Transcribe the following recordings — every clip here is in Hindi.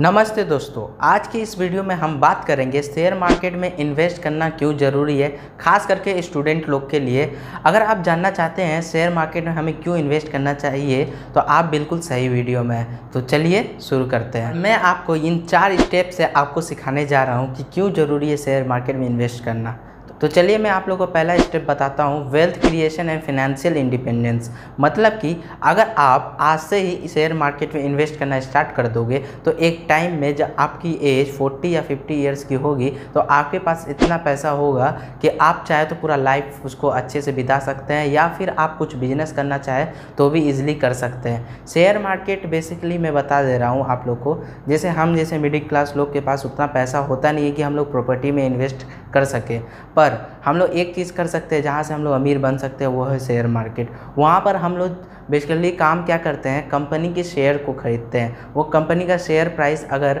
नमस्ते दोस्तों आज की इस वीडियो में हम बात करेंगे शेयर मार्केट में इन्वेस्ट करना क्यों ज़रूरी है खास करके स्टूडेंट लोग के लिए अगर आप जानना चाहते हैं शेयर मार्केट में हमें क्यों इन्वेस्ट करना चाहिए तो आप बिल्कुल सही वीडियो में हैं तो चलिए शुरू करते हैं मैं आपको इन चार स्टेप से आपको सिखाने जा रहा हूँ कि क्यों ज़रूरी है शेयर मार्केट में इन्वेस्ट करना तो चलिए मैं आप लोगों को पहला स्टेप बताता हूँ wealth creation and financial independence मतलब कि अगर आप आज से ही शेयर मार्केट में इन्वेस्ट करना स्टार्ट कर दोगे तो एक टाइम में जब आपकी एज 40 या 50 इयर्स की होगी तो आपके पास इतना पैसा होगा कि आप चाहे तो पूरा लाइफ उसको अच्छे से बिता सकते हैं या फिर आप कुछ बिजनेस करना चाहें तो भी ईजिली कर सकते हैं शेयर मार्केट बेसिकली मैं बता दे रहा हूँ आप लोग को जैसे हम जैसे मिडिल क्लास लोग के पास उतना पैसा होता नहीं है कि हम लोग प्रॉपर्टी में इन्वेस्ट कर सकें पर पर हम लोग एक चीज़ कर सकते हैं जहाँ से हम लोग अमीर बन सकते हैं वो है शेयर मार्केट वहाँ पर हम लोग बेसिकली काम क्या करते हैं कंपनी के शेयर को ख़रीदते हैं वो कंपनी का शेयर प्राइस अगर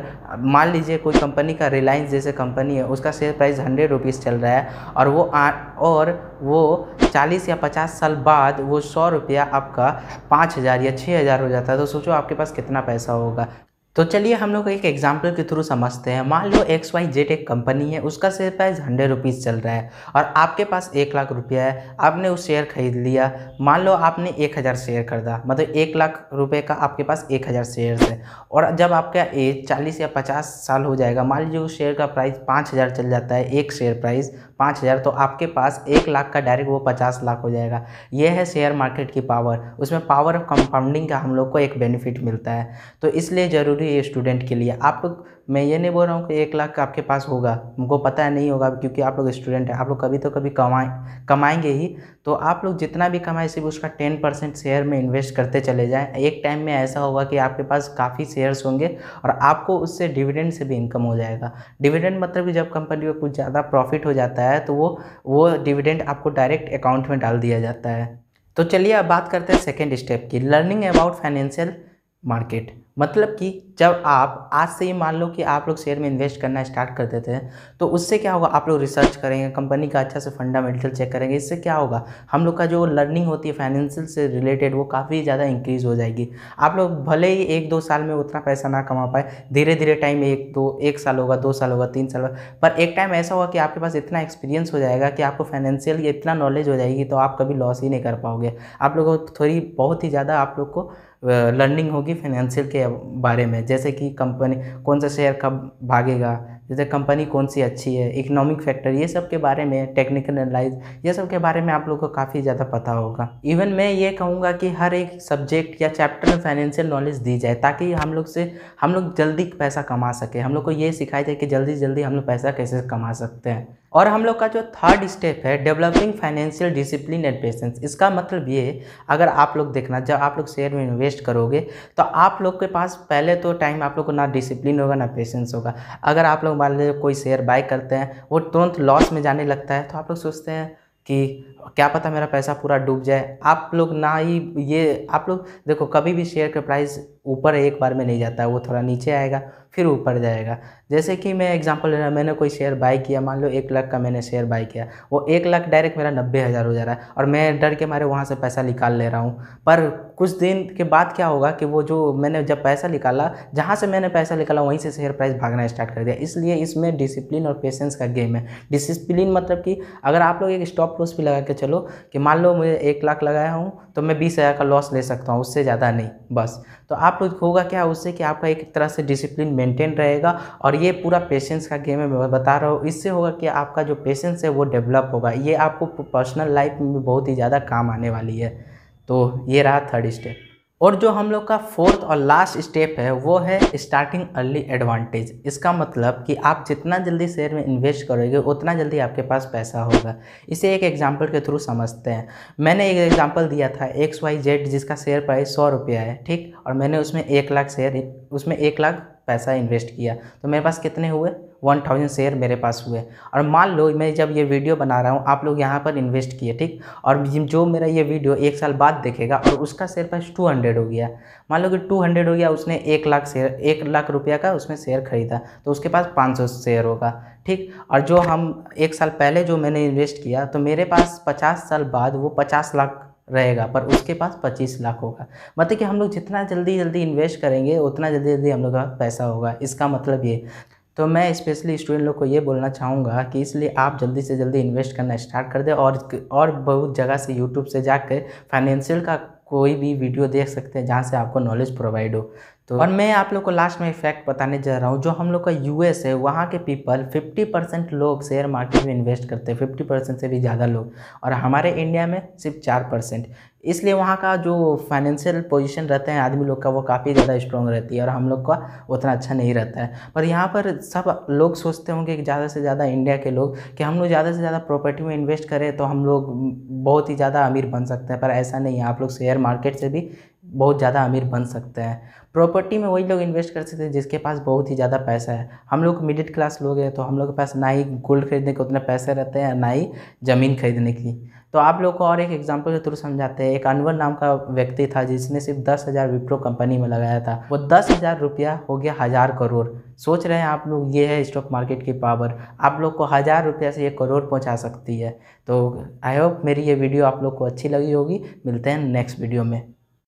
मान लीजिए कोई कंपनी का रिलायंस जैसे कंपनी है उसका शेयर प्राइस हंड्रेड रुपीज़ चल रहा है और वो आ, और वो चालीस या पचास साल बाद वो सौ रुपया आपका पाँच हज़ार या छः हज़ार हो जाता है तो सोचो आपके पास कितना पैसा होगा तो चलिए हम लोग एक एग्जाम्पल के थ्रू समझते हैं मान लो एक्स वाई जेड एक कंपनी है उसका शेयर प्राइस हंड्रेड रुपीज़ चल रहा है और आपके पास एक लाख रुपया है आपने उस शेयर खरीद लिया मान लो आपने एक हज़ार शेयर खरीदा मतलब एक लाख रुपए का आपके पास एक हज़ार शेयर है और जब आपका एज चालीस या पचास साल हो जाएगा मान लीजिए उस शेयर का प्राइस पाँच हज़ार चल जाता है एक शेयर प्राइस पाँच हज़ार तो आपके पास एक लाख का डायरेक्ट वो पचास लाख हो जाएगा यह है शेयर मार्केट की पावर उसमें पावर ऑफ कंपाउंडिंग का हम लोग को एक बेनिफिट मिलता है तो इसलिए ज़रूरी भी स्टूडेंट के लिए आप लोग मैं ये नहीं बोल रहा हूँ कि एक लाख आपके पास होगा हमको पता है नहीं होगा क्योंकि आप लोग स्टूडेंट हैं आप लोग कभी तो कभी कमाए कमाएंगे ही तो आप लोग जितना भी कमाए सिर्फ उसका टेन परसेंट शेयर में इन्वेस्ट करते चले जाएं एक टाइम में ऐसा होगा कि आपके पास काफ़ी शेयर्स होंगे और आपको उससे डिविडेंड से भी इनकम हो जाएगा डिविडेंड मतलब कि जब कंपनी को कुछ ज़्यादा प्रॉफिट हो जाता है तो वो वो डिविडेंड आपको डायरेक्ट अकाउंट में डाल दिया जाता है तो चलिए अब बात करते हैं सेकेंड स्टेप की लर्निंग अबाउट फाइनेंशियल मार्केट मतलब कि जब आप आज से ही मान लो कि आप लोग शेयर में इन्वेस्ट करना स्टार्ट कर देते हैं तो उससे क्या होगा आप लोग रिसर्च करेंगे कंपनी का अच्छा से फंडामेंटल चेक करेंगे इससे क्या होगा हम लोग का जो लर्निंग होती है फाइनेंशियल से रिलेटेड वो काफ़ी ज़्यादा इंक्रीज हो जाएगी आप लोग भले ही एक दो साल में उतना पैसा ना कमा पाए धीरे धीरे टाइम एक दो एक साल होगा दो साल होगा तीन साल होगा पर एक टाइम ऐसा होगा कि आपके पास इतना एक्सपीरियंस हो जाएगा कि आपको फाइनेंशियल इतना नॉलेज हो जाएगी तो आप कभी लॉस ही नहीं कर पाओगे आप लोग थोड़ी बहुत ही ज़्यादा आप लोग को लर्निंग होगी फाइनेंशियल के बारे में जैसे कि कंपनी कौन सा शेयर कब भागेगा जैसे कंपनी कौन सी अच्छी है इकोनॉमिक फैक्टर ये सब के बारे में टेक्निकल एनालाइज ये सब के बारे में आप लोगों को काफ़ी ज़्यादा पता होगा इवन मैं ये कहूँगा कि हर एक सब्जेक्ट या चैप्टर में फाइनेंशियल नॉलेज दी जाए ताकि हम लोग से हम लोग जल्दी पैसा कमा सके हम लोग को ये सिखाया जाए कि जल्दी जल्दी हम लोग पैसा कैसे कमा सकते हैं और हम लोग का जो थर्ड स्टेप है developing financial discipline and patience इसका मतलब ये है अगर आप लोग देखना जब आप लोग शेयर में इन्वेस्ट करोगे तो आप लोग के पास पहले तो टाइम आप लोग को ना डिसिप्लिन होगा ना पेशेंस होगा अगर आप लोग मान लीजिए कोई शेयर बाय करते हैं वो तुरंत लॉस में जाने लगता है तो आप लोग सोचते हैं कि क्या पता मेरा पैसा पूरा डूब जाए आप लोग ना ही ये आप लोग देखो कभी भी शेयर के प्राइस ऊपर एक बार में नहीं जाता है वो थोड़ा नीचे आएगा फिर ऊपर जाएगा जैसे कि मैं एग्जांपल ले रहा मैंने कोई शेयर बाय किया मान लो एक लाख का मैंने शेयर बाय किया वो एक लाख डायरेक्ट मेरा नब्बे हज़ार हो जा रहा है और मैं डर के मारे वहाँ से पैसा निकाल ले रहा हूँ पर कुछ दिन के बाद क्या होगा कि वो जो मैंने जब पैसा निकाला जहाँ से मैंने पैसा निकाला वहीं से शेयर प्राइस भागना स्टार्ट कर दिया इसलिए इसमें डिसिप्लिन और पेशेंस का गेम है डिसिप्लिन मतलब कि अगर आप लोग एक स्टॉप लॉस भी लगा के चलो कि मान लो मुझे एक लाख लगाया हूँ तो मैं बीस हज़ार का लॉस ले सकता हूँ उससे ज़्यादा नहीं बस तो आप आप होगा क्या उससे कि आपका एक तरह से डिसिप्लिन मेंटेन रहेगा और ये पूरा पेशेंस का गेम है मैं बता रहा हूँ इससे होगा कि आपका जो पेशेंस है वो डेवलप होगा ये आपको पर्सनल लाइफ में बहुत ही ज़्यादा काम आने वाली है तो ये रहा थर्ड स्टेप और जो हम लोग का फोर्थ और लास्ट स्टेप है वो है स्टार्टिंग अर्ली एडवांटेज इसका मतलब कि आप जितना जल्दी शेयर में इन्वेस्ट करोगे उतना जल्दी आपके पास पैसा होगा इसे एक एग्जांपल के थ्रू समझते हैं मैंने एक एग्जांपल दिया था एक्स वाई जेड जिसका शेयर प्राइस सौ रुपया है ठीक और मैंने उसमें एक लाख शेयर उसमें एक लाख पैसा इन्वेस्ट किया तो मेरे पास कितने हुए वन थाउजेंड शेयर मेरे पास हुए और मान लो मैं जब ये वीडियो बना रहा हूँ आप लोग यहाँ पर इन्वेस्ट किए ठीक और जो मेरा ये वीडियो एक साल बाद देखेगा और उसका शेयर प्राइस टू हंड्रेड हो गया मान लो कि टू हंड्रेड हो गया उसने एक लाख शेयर एक लाख रुपया का उसमें शेयर खरीदा तो उसके पास पाँच सौ शेयर होगा ठीक और जो हम एक साल पहले जो मैंने इन्वेस्ट किया तो मेरे पास पचास साल बाद वो पचास लाख रहेगा पर उसके पास पच्चीस लाख होगा मतलब कि हम लोग जितना जल्दी जल्दी इन्वेस्ट करेंगे उतना जल्दी जल्दी हम लोग का पैसा होगा इसका मतलब ये तो मैं स्पेशली स्टूडेंट लोग को ये बोलना चाहूँगा कि इसलिए आप जल्दी से जल्दी इन्वेस्ट करना स्टार्ट कर दें और और बहुत जगह से यूट्यूब से जाकर फाइनेंशियल का कोई भी वीडियो देख सकते हैं जहाँ से आपको नॉलेज प्रोवाइड हो तो और मैं आप लोग को लास्ट में फैक्ट बताने जा रहा हूँ जो हम लोग का यूएस है वहाँ के पीपल 50 परसेंट लोग शेयर मार्केट में इन्वेस्ट करते हैं 50 परसेंट से भी ज़्यादा लोग और हमारे इंडिया में सिर्फ चार परसेंट इसलिए वहाँ का जो फाइनेंशियल पोजीशन रहता है आदमी लोग का वो काफ़ी ज़्यादा स्ट्रॉन्ग रहती है और हम लोग का उतना अच्छा नहीं रहता है पर यहाँ पर सब लोग सोचते होंगे कि ज़्यादा से ज़्यादा इंडिया के लोग कि हम लोग ज़्यादा से ज़्यादा प्रॉपर्टी में इन्वेस्ट करें तो हम लोग बहुत ही ज़्यादा अमीर बन सकते हैं पर ऐसा नहीं है आप लोग शेयर मार्केट से भी बहुत ज़्यादा अमीर बन सकते हैं प्रॉपर्टी में वही लोग इन्वेस्ट कर सकते हैं जिसके पास बहुत ही ज़्यादा पैसा है हम लोग मिडिल क्लास लोग हैं तो हम लोग के पास ना ही गोल्ड खरीदने के उतने पैसे रहते हैं ना ही ज़मीन खरीदने की तो आप लोग को और एक एग्जाम्पल के थ्रू समझाते हैं एक अनवर नाम का व्यक्ति था जिसने सिर्फ दस हज़ार विप्रो कंपनी में लगाया था वो दस हज़ार रुपया हो गया हज़ार करोड़ सोच रहे हैं आप लोग ये है स्टॉक मार्केट की पावर आप लोग को हज़ार रुपया से ये करोड़ पहुंचा सकती है तो आई होप मेरी ये वीडियो आप लोग को अच्छी लगी होगी मिलते हैं नेक्स्ट वीडियो में